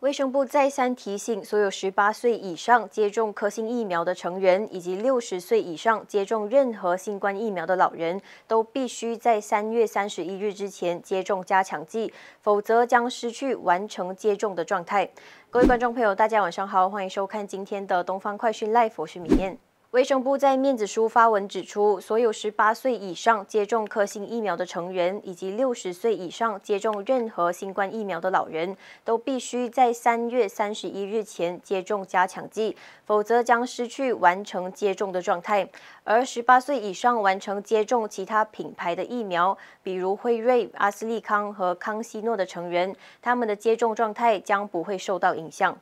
卫生部再三提醒，所有十八岁以上接种科兴疫苗的成员，以及六十岁以上接种任何新冠疫苗的老人，都必须在三月三十一日之前接种加强剂，否则将失去完成接种的状态。各位观众朋友，大家晚上好，欢迎收看今天的《东方快讯 Life》，我是米燕。卫生部在面子书发文指出，所有十八岁以上接种科兴疫苗的成人，以及六十岁以上接种任何新冠疫苗的老人，都必须在三月三十一日前接种加强剂，否则将失去完成接种的状态。而十八岁以上完成接种其他品牌的疫苗，比如辉瑞、阿斯利康和康希诺的成人，他们的接种状态将不会受到影响。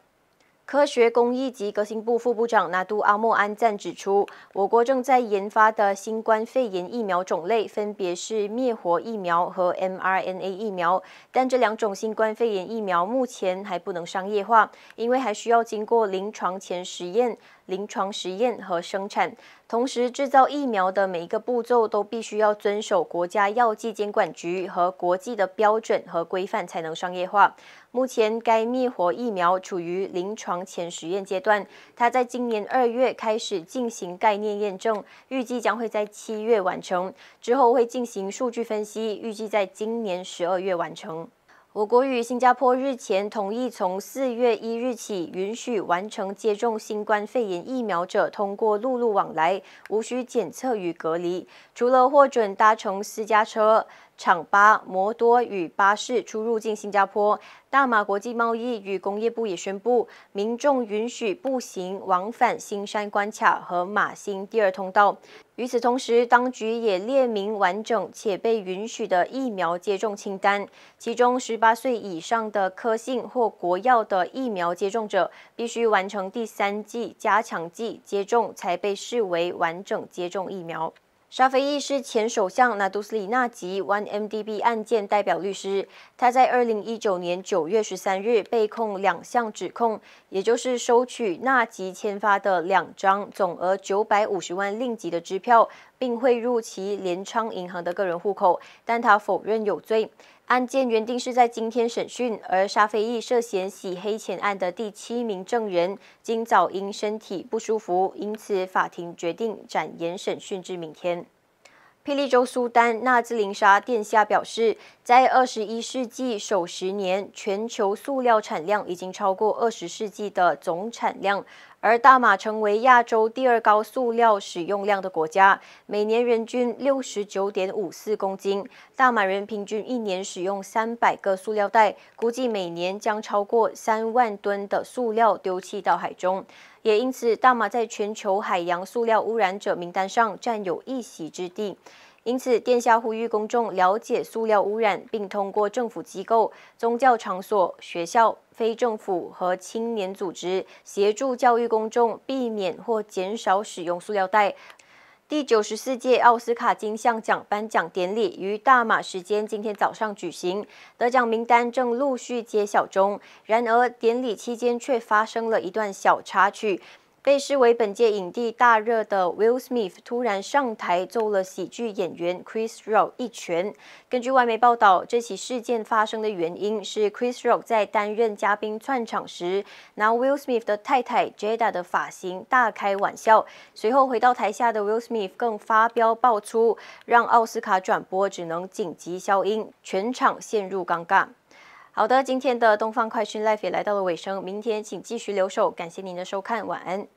科学、工艺及革新部副部长纳杜阿莫安赞指出，我国正在研发的新冠肺炎疫苗种类分别是灭活疫苗和 mRNA 疫苗，但这两种新冠肺炎疫苗目前还不能商业化，因为还需要经过临床前实验。临床实验和生产，同时制造疫苗的每一个步骤都必须要遵守国家药剂监管局和国际的标准和规范才能商业化。目前，该灭活疫苗处于临床前实验阶段，它在今年二月开始进行概念验证，预计将会在七月完成，之后会进行数据分析，预计在今年十二月完成。我国与新加坡日前同意，从四月一日起，允许完成接种新冠肺炎疫苗者通过陆路往来，无需检测与隔离。除了获准搭乘私家车。厂巴、摩多与巴士出入境新加坡，大马国际贸易与工业部也宣布，民众允许步行往返新山关卡和马新第二通道。与此同时，当局也列明完整且被允许的疫苗接种清单，其中十八岁以上的科兴或国药的疫苗接种者，必须完成第三剂加强剂接种才被视为完整接种疫苗。沙菲易是前首相纳杜斯里纳吉 OneMDB 案件代表律师，他在二零一九年九月十三日被控两项指控，也就是收取纳吉签发的两张总额九百五十万令吉的支票，并汇入其联昌银行的个人户口，但他否认有罪。案件原定是在今天审讯，而沙菲易涉嫌洗黑钱案的第七名证人今早因身体不舒服，因此法庭决定展延审讯至明天。霹雳州苏丹纳兹林沙殿下表示，在二十一世纪首十年，全球塑料产量已经超过二十世纪的总产量。而大马成为亚洲第二高塑料使用量的国家，每年人均六十九点五四公斤。大马人平均一年使用三百个塑料袋，估计每年将超过三万吨的塑料丢弃到海中，也因此，大马在全球海洋塑料污染者名单上占有一席之地。因此，殿下呼吁公众了解塑料污染，并通过政府机构、宗教场所、学校、非政府和青年组织协助教育公众，避免或减少使用塑料袋。第九十四届奥斯卡金像奖颁奖典礼于大马时间今天早上举行，得奖名单正陆续揭晓中。然而，典礼期间却发生了一段小插曲。被视为本届影帝大热的 Will Smith 突然上台揍了喜剧演员 Chris Rock 一拳。根据外媒报道，这起事件发生的原因是 Chris Rock 在担任嘉宾串场时，拿 Will Smith 的太太 Jada 的发型大开玩笑。随后回到台下的 Will Smith 更发飙爆出，让奥斯卡转播只能紧急消音，全场陷入尴尬。好的，今天的东方快讯 l i f e 也来到了尾声，明天请继续留守，感谢您的收看，晚安。